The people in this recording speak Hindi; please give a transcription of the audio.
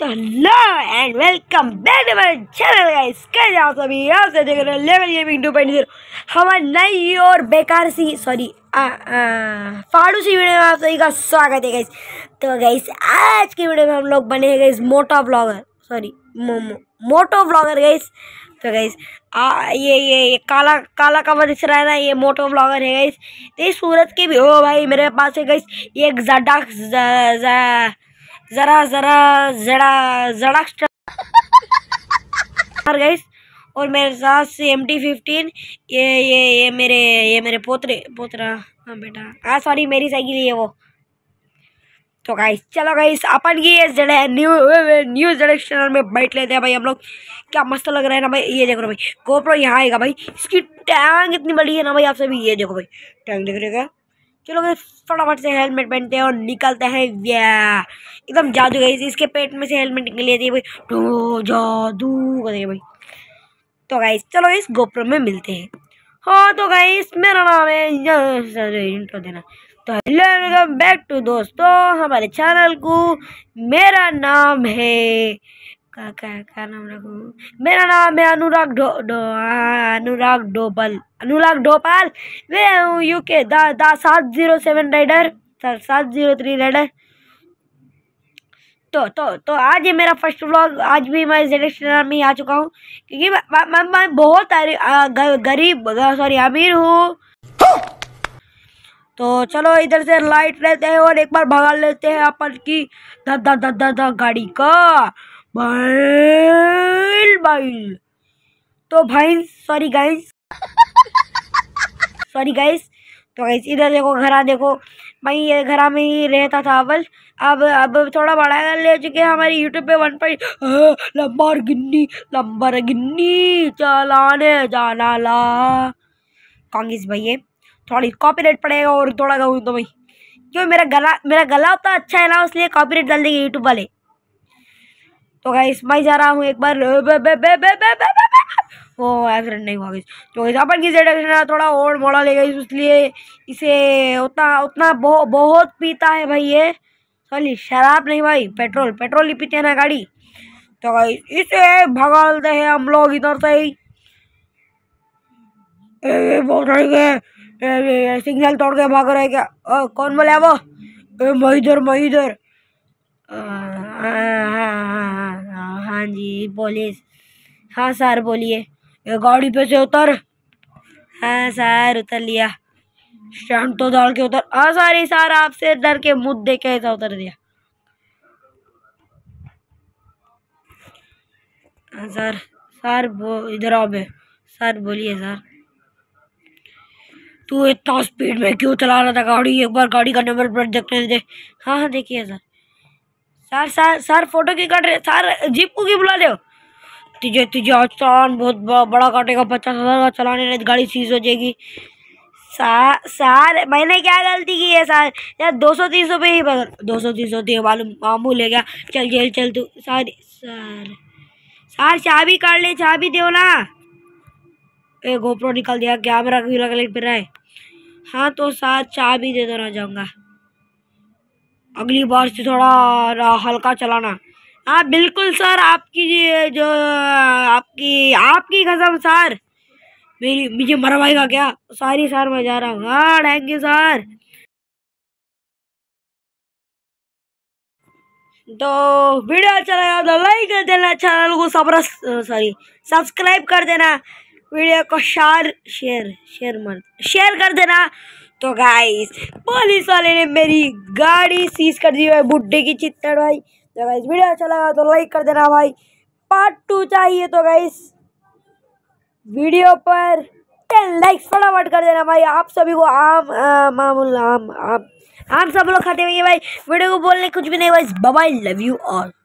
तो hello and welcome back to my channel guys कैसे आप सभी आप से देख रहे हैं level gaming two point zero हमारी नई और बेकार सी सॉरी फाड़ू सी वीडियो में आप सभी का स्वागत है गाइस तो गाइस आज की वीडियो में हम लोग बने हैं गाइस मोटा ब्लॉगर सॉरी मोमो मोटो ब्लॉगर गाइस तो गाइस ये ये ये काला काला कवर दिख रहा है ना ये मोटो ब्लॉगर है गाइस तो ये सूरत के भी ओ भाई मेरे पास है गाइस ये एक जडा ज़रा ज़रा जड़ा जड़ाक्स्टर गई और मेरे साथ से एम टी फिफ्टीन ये ये ये मेरे ये मेरे पोतरे पोतरा हाँ बेटा हाँ सॉरी मेरी साइकिल है वो तो गाइस चलो गाइस अपन ये जड़े न्यू न्यू डायरेक्शनर में बैठ लेते हैं भाई हम लोग क्या मस्त लग रहा है ना भाई ये देखो ना भाई गोप्रो यहाँ आएगा भाई इसकी टैंग इतनी बड़ी है ना भाई आप सभी ये देखो भाई टैंग देख रहेगा चलो गई फटाफट से हेलमेट पहनते हैं और निकलते हैं या एकदम जादू गई थी इसके पेट में से हेलमेट निकल जाती है भाई तो जादू करेंगे भाई तो गाइस चलो इस गोप्रो में मिलते हैं हाँ तो गाइस मेरा नाम है इंट्रो देना तो हेलो वेलकम बैक टू दोस्तों हमारे चैनल को मेरा नाम है का क्या क्या नाम रखू मेरा नाम है अनुराग डो डो अनुराग डोबल अनुराग डोपाल मैं हूँ यू के दा, दा सात जीरो सेवन राइडर सर सात जीरो थ्री राइडर तो तो तो आज ये मेरा फर्स्ट व्लॉग आज भी मैं जेडेक्शन में आ चुका हूँ क्योंकि मैं मैं, बहुत गरीब सॉरी अमीर हूँ तो चलो इधर से लाइट लेते हैं और एक बार भगा लेते हैं अपन की ध ध ध ध गाड़ी का बाइल बाइल तो भाई सॉरी गाइस सॉरी गाइस तो गाइस इधर देखो घरा देखो भाई ये घरा में ही रहता था अवल अब अब थोड़ा बड़ा ले चुके हैं हमारे यूट्यूब पे वन पॉइंट लंबर गिन्नी लंबर गिन्नी चलाने जाना ला कांग्रेस भैया थोड़ी कॉपीराइट पड़ेगा और थोड़ा गाऊँ तो भाई क्यों मेरा गला मेरा गला तो अच्छा है ना इसलिए कॉपीराइट डाल देंगे यूट्यूब वाले तो गाइस मैं जा रहा हूँ एक बार वो एक्सीडेंट नहीं हुआ गई तो इस अपन की जेड एक्सीडेंट थोड़ा ओड़ मोड़ा ले गई इसलिए इसे उतना उतना बहु, बहुत पीता है भाई ये सॉरी शराब नहीं भाई पेट्रोल पेट्रोल ही पीते हैं ना गाड़ी तो गाई इसे भगाते हैं हम लोग इधर से ही सिग्नल तोड़ के भाग रहे क्या कौन बोला वो मैं इधर मैं इधर हाँ जी बोलिए हाँ सर बोलिए गाड़ी पे से उतर हाँ सर उतर लिया स्टैंड तो डाल के उतर हाँ सर ही सर आपसे डर के मुद्दे कैसा उतर दिया हाँ सर सर बो इधर आओ सर बोलिए सर तू इतना स्पीड में क्यों चला रहा था गाड़ी एक बार गाड़ी का नंबर प्लेट देखने दे हाँ हाँ देखिए sir sir sir sir photo की कट रहे सर जीप को की बुला लो तुझे तुझे आसान तो बहुत बड़ा काटेगा पचास हज़ार का चलाने रहे गाड़ी सीज हो जाएगी सार मैंने क्या गलती की है सार यार दो सौ तीन सौ पे ही बगल दो सौ तीन सौ दिए मालूम मामू ले गया चल चल चल तू सार सार सार चाबी काट ले चाबी दो ना ए गोप्रो निकाल दिया कैमरा क्यों लग ले फिर रहा है हाँ तो सार चाबी दे दो तो ना जाऊँगा अगली बार से थोड़ा हल्का चलाना हाँ बिल्कुल सर आपकी जो आपकी आपकी कसम सर मेरी मुझे मरवाएगा क्या सारी सर मैं जा रहा हूँ हाँ थैंक यू सर तो वीडियो अच्छा लगा तो लाइक कर देना चैनल को सबरस सॉरी सब्सक्राइब कर देना वीडियो को शार शेयर शेयर मत शेयर कर देना तो गाइस पुलिस वाले ने मेरी गाड़ी सीज कर दी भाई बुढ़े की चित्तड़ भाई तो गाइस वीडियो अच्छा लगा तो लाइक कर देना भाई पार्ट टू चाहिए तो गाइस वीडियो पर टेन लाइक्स फटाफट कर देना भाई आप सभी को आम मामूल आम आम आम सब लोग खाते हुए भाई वीडियो को बोलने कुछ भी नहीं भाई बाय लव यू ऑल